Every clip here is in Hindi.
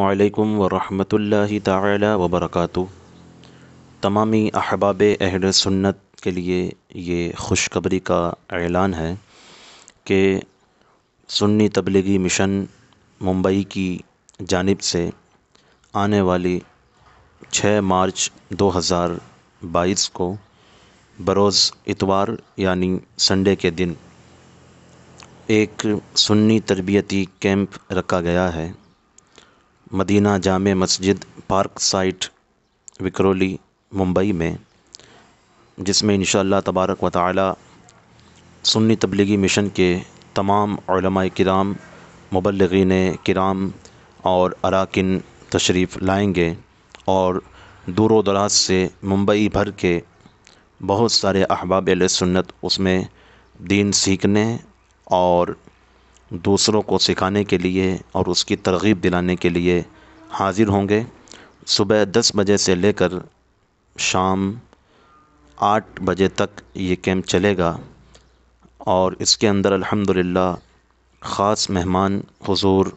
अल्लाम वरहमतुल्लाहि ताला तमामी अहबाब अहल सुन्नत के लिए ये खुशखबरी का ऐलान है कि सुन्नी तबलीगी मिशन मुंबई की जानिब से आने वाली 6 मार्च 2022 को बरोज़ इतवार यानी संडे के दिन एक सुन्नी तरबियती कैंप रखा गया है मदीना जाम मस्जिद पार्क साइट विक्रोली मुंबई में जिसमें इन तबारक व ताली सुन्नी तबलीगी मिशन के तमाम कराम मुबलगिन कराम और अराकिन तशरीफ़ लाएंगे और दूर दराज से मुंबई भर के बहुत सारे अहबाब सुन्नत उसमें दीन सीखने और दूसरों को सिखाने के लिए और उसकी तरग़ीब दिलाने के लिए हाज़िर होंगे सुबह दस बजे से लेकर शाम आठ बजे तक ये कैंप चलेगा और इसके अंदर अल्हम्दुलिल्लाह ख़ास मेहमान हुजूर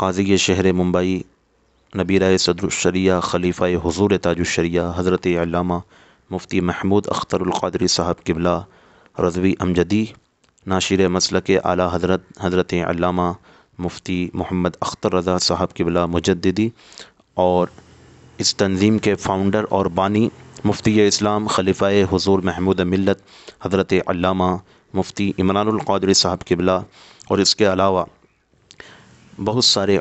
काजी शहर मुंबई नबीरा सदरशरिया खलीफ़ा हजूर ताजुशरिया हज़रत मुफ्ती महमूद अख्तरक़ादरी साहब किबला रजवी अमजदी नाशिर मसल के आला हजरत हजरत अल्लामा मुफ्ती मोहम्मद अख्तर रज़ा साहब किबला मुजदी और इस तंजीम के फाउंडर और बानी मुफ्ती इस्लाम खलीफ़ा हजूर महमूद मिलत हज़रत अल्लामा मुफ्ती इमरानक़ादरी साहब किबला और इसके अलावा बहुत सारे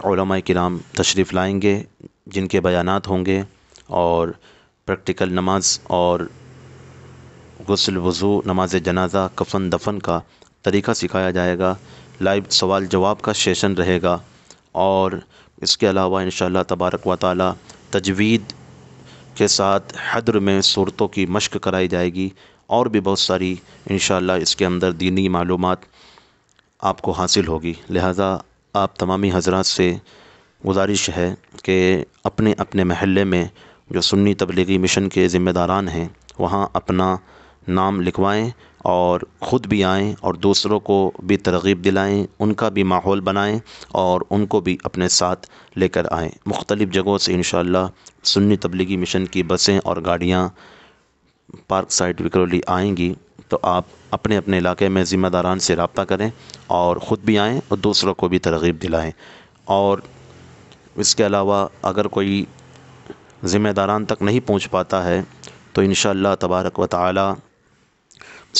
कराम तशरीफ़ लाएंगे जिनके बयान होंगे और प्रैक्टिकल नमाज और गसल वज़ू नमाज जनाजा कफन दफन का तरीक़ा सिखाया जाएगा लाइव सवाल जवाब का सेशन रहेगा और इसके अलावा इंशाल्लाह तबारक व तजवीद के साथ हद्र में सूरतों की मशक़ कराई जाएगी और भी बहुत सारी शाला इसके अंदर दीनी मालूम आपको हासिल होगी लिहाजा आप तमामी हजरात से गुजारिश है कि अपने अपने महल्ले में जो सुन्नी तबलीगी मिशन के ज़िम्मेदारान हैं वहाँ अपना नाम लिखवाएँ और ख़ुद भी आएँ और दूसरों को भी तरग़ीब दिलाएँ उनका भी माहौल बनाएँ और उनको भी अपने साथ लेकर आएं मुख्तलिफ़ जगहों से इंशाअल्लाह सुन्नी तबलीगी मिशन की बसें और गाड़ियाँ पार्क साइड विक्रोली आएँगी तो आप अपने अपने इलाके में ज़िम्मेदारान से रबता करें और ख़ुद भी आएँ और दूसरों को भी तरगीब दिलाएँ और इसके अलावा अगर कोई ज़िम्मेदारान तक नहीं पहुँच पाता है तो इन तबारक व ताली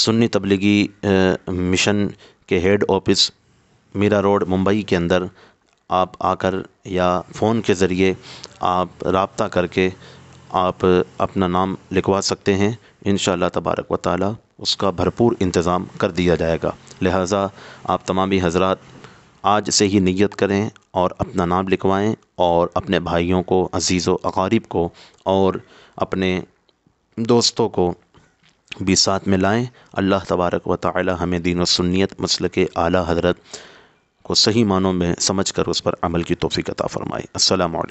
सुन्नी तबलीगी मिशन के head office Mira road Mumbai के अंदर आप आकर या फ़ोन के ज़रिए आप रबता करके आप अपना नाम लिखवा सकते हैं इन तबारक व ताली उसका भरपूर इंतज़ाम कर दिया जाएगा लिहाजा आप तमामी हजरात आज से ही नियत करें और अपना नाम लिखवाएं और अपने भाइयों को अजीज़ व अकारीब को और अपने दोस्तों को भी साथ में लाएँ अल्लाह तबारक व ताली हमें दीन व सुन्नीत मसल के आला हजरत को सही मानों में समझ कर उस पर अमल की तोफ़ी अता फ़रमाए अल्लाम